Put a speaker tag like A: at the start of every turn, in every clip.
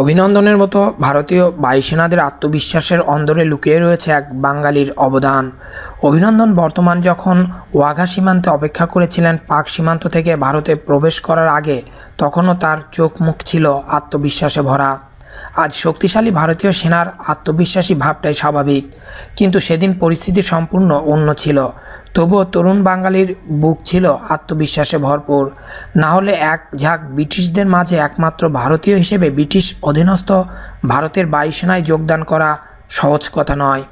A: অভিনন্দনের মতো ভারতীয় বায়ুসেনাদের আত্মবিশ্বাসের অন্দরে লুকিয়ে রয়েছে এক বাঙালির অবদান অভিনন্দন বর্তমান যখন ওয়াঘা সীমান্তে অপেক্ষা করেছিলেন পাক সীমান্ত থেকে ভারতে প্রবেশ করার আগে তখনও তার চোখ মুখ ছিল আত্মবিশ্বাসে ভরা আজ শক্তিশালী ভারতীয় সেনার আত্মবিশ্বাসী ভাবটাই স্বাভাবিক কিন্তু সেদিন পরিস্থিতি সম্পূর্ণ অন্য ছিল তবুও তরুণ বাঙালির বুক ছিল আত্মবিশ্বাসে ভরপুর না হলে এক ঝাঁক ব্রিটিশদের মাঝে একমাত্র ভারতীয় হিসেবে ব্রিটিশ অধীনস্থ ভারতের বায়ুসেনায় যোগদান করা সহজ কথা নয়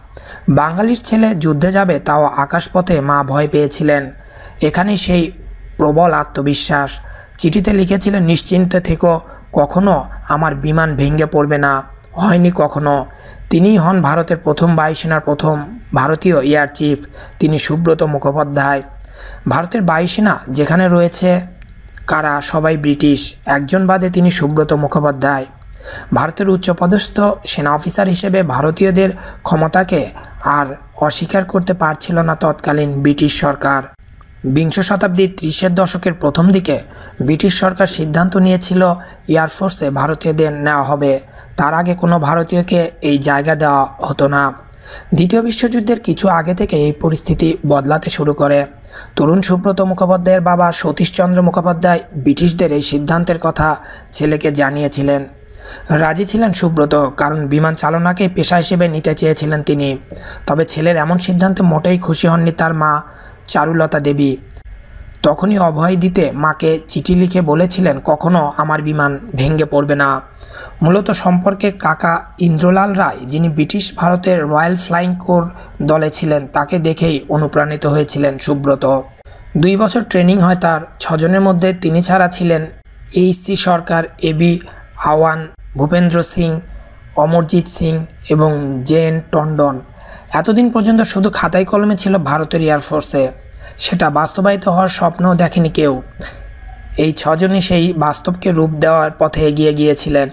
A: বাঙালির ছেলে যুদ্ধে যাবে তাও আকাশপথে মা ভয় পেয়েছিলেন এখানে সেই প্রবল আত্মবিশ্বাস চিঠিতে লিখেছিলেন নিশ্চিন্তে থেকো কখনো আমার বিমান ভেঙে পড়বে না হয়নি কখনো তিনিই হন ভারতের প্রথম বায়ুসেনার প্রথম ভারতীয় এয়ার চিফ তিনি সুব্রত মুখোপাধ্যায় ভারতের বায়ুসেনা যেখানে রয়েছে কারা সবাই ব্রিটিশ একজন বাদে তিনি সুব্রত মুখোপাধ্যায় ভারতের উচ্চপদস্থ সেনা অফিসার হিসেবে ভারতীয়দের ক্ষমতাকে আর অস্বীকার করতে পারছিল না তৎকালীন ব্রিটিশ সরকার বিংশ শতাব্দীর ত্রিশের দশকের প্রথম দিকে ব্রিটিশ সরকার সিদ্ধান্ত নিয়েছিল এয়ারফোর্সে ভারতীয়দের নেওয়া হবে তার আগে কোনো ভারতীয়কে এই জায়গা দেওয়া হতো না দ্বিতীয় বিশ্বযুদ্ধের কিছু আগে থেকে এই পরিস্থিতি বদলাতে শুরু করে তরুণ সুব্রত মুখোপাধ্যায়ের বাবা সতীশচন্দ্র মুখোপাধ্যায় ব্রিটিশদের এই সিদ্ধান্তের কথা ছেলেকে জানিয়েছিলেন রাজি ছিলেন সুব্রত কারণ বিমান চালনাকে পেশা হিসেবে নিতে চেয়েছিলেন তিনি তবে ছেলের এমন সিদ্ধান্তে মোটেই খুশি হননি তার মা চারুলতা দেবী তখনই অভয় দিতে মাকে চিঠি লিখে বলেছিলেন কখনো আমার বিমান ভেঙ্গে পড়বে না মূলত সম্পর্কে কাকা ইন্দ্রলাল রায় যিনি ব্রিটিশ ভারতের রয়্যাল ফ্লাইং কোর দলে ছিলেন তাকে দেখেই অনুপ্রাণিত হয়েছিলেন সুব্রত দুই বছর ট্রেনিং হয় তার ছজনের মধ্যে তিনি ছাড়া ছিলেন এইসি সরকার এবি আওয়ান ভূপেন্দ্র সিং অমরজিৎ সিং এবং জেন টন্ডন এতদিন পর্যন্ত শুধু খাতায় কলমে ছিল ভারতের এয়ারফোর্সে সেটা বাস্তবায়িত হওয়ার স্বপ্নও দেখেনি কেউ এই ছজনই সেই বাস্তবকে রূপ দেওয়ার পথে এগিয়ে গিয়েছিলেন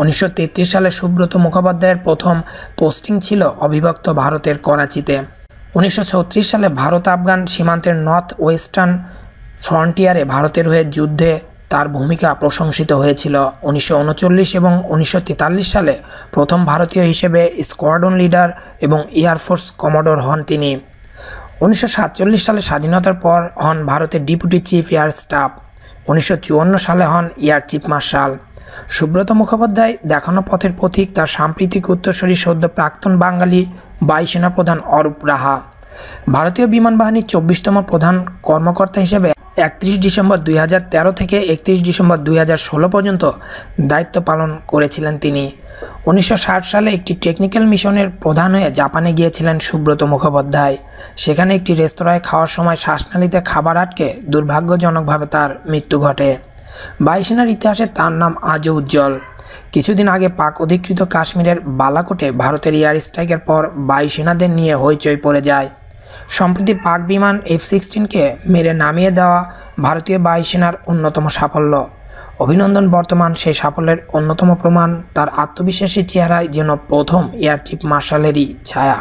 A: উনিশশো সালে সুব্রত মুখোপাধ্যায়ের প্রথম পোস্টিং ছিল অবিভক্ত ভারতের করাচিতে উনিশশো সালে ভারত আফগান সীমান্তের নর্থ ওয়েস্টার্ন ফ্রন্টিয়ারে ভারতের হয়ে যুদ্ধে তার ভূমিকা প্রশংসিত হয়েছিল উনিশশো এবং উনিশশো সালে প্রথম ভারতীয় হিসেবে স্কোয়াডন লিডার এবং এয়ারফোর্স কমোডর হন তিনি উনিশশো সালে স্বাধীনতার পর হন ভারতের ডিপুটি চিফ এয়ার স্টাফ উনিশশো সালে হন air chief marshal Subroto Mukhopadhyay দেখানো পথের পথিক তার সাম্প্রতিক উত্তরসূরি সদ্য প্রাক্তন বাঙালি বায়ুসেনা প্রধান অরূপ রাহা ভারতীয় বিমান বাহিনীর চব্বিশতম প্রধান কর্মকর্তা হিসেবে একত্রিশ ডিসেম্বর দুই থেকে একত্রিশ ডিসেম্বর দুই পর্যন্ত দায়িত্ব পালন করেছিলেন তিনি উনিশশো সালে একটি টেকনিক্যাল মিশনের প্রধান হয়ে জাপানে গিয়েছিলেন সুব্রত মুখোপাধ্যায় সেখানে একটি রেস্তোরাঁয় খাওয়ার সময় শ্বাসনালীতে খাবার আটকে দুর্ভাগ্যজনকভাবে তার মৃত্যু ঘটে বায়ুসেনার ইতিহাসে তার নাম আজও উজ্জ্বল কিছুদিন আগে পাক অধিকৃত কাশ্মীরের বালাকোটে ভারতের এয়ার স্ট্রাইকের পর বায়ুসেনাদের নিয়ে হইচই পড়ে যায় সম্প্রতি পাক বিমান এফ সিক্সটিনকে মেরে নামিয়ে দেওয়া ভারতীয় বায়ুসেনার অন্যতম সাফল্য অভিনন্দন বর্তমান সেই সাফল্যের অন্যতম প্রমাণ তার আত্মবিশ্বাসী চেহারায় যেন প্রথম এয়ার চিফ মার্শালেরই ছায়া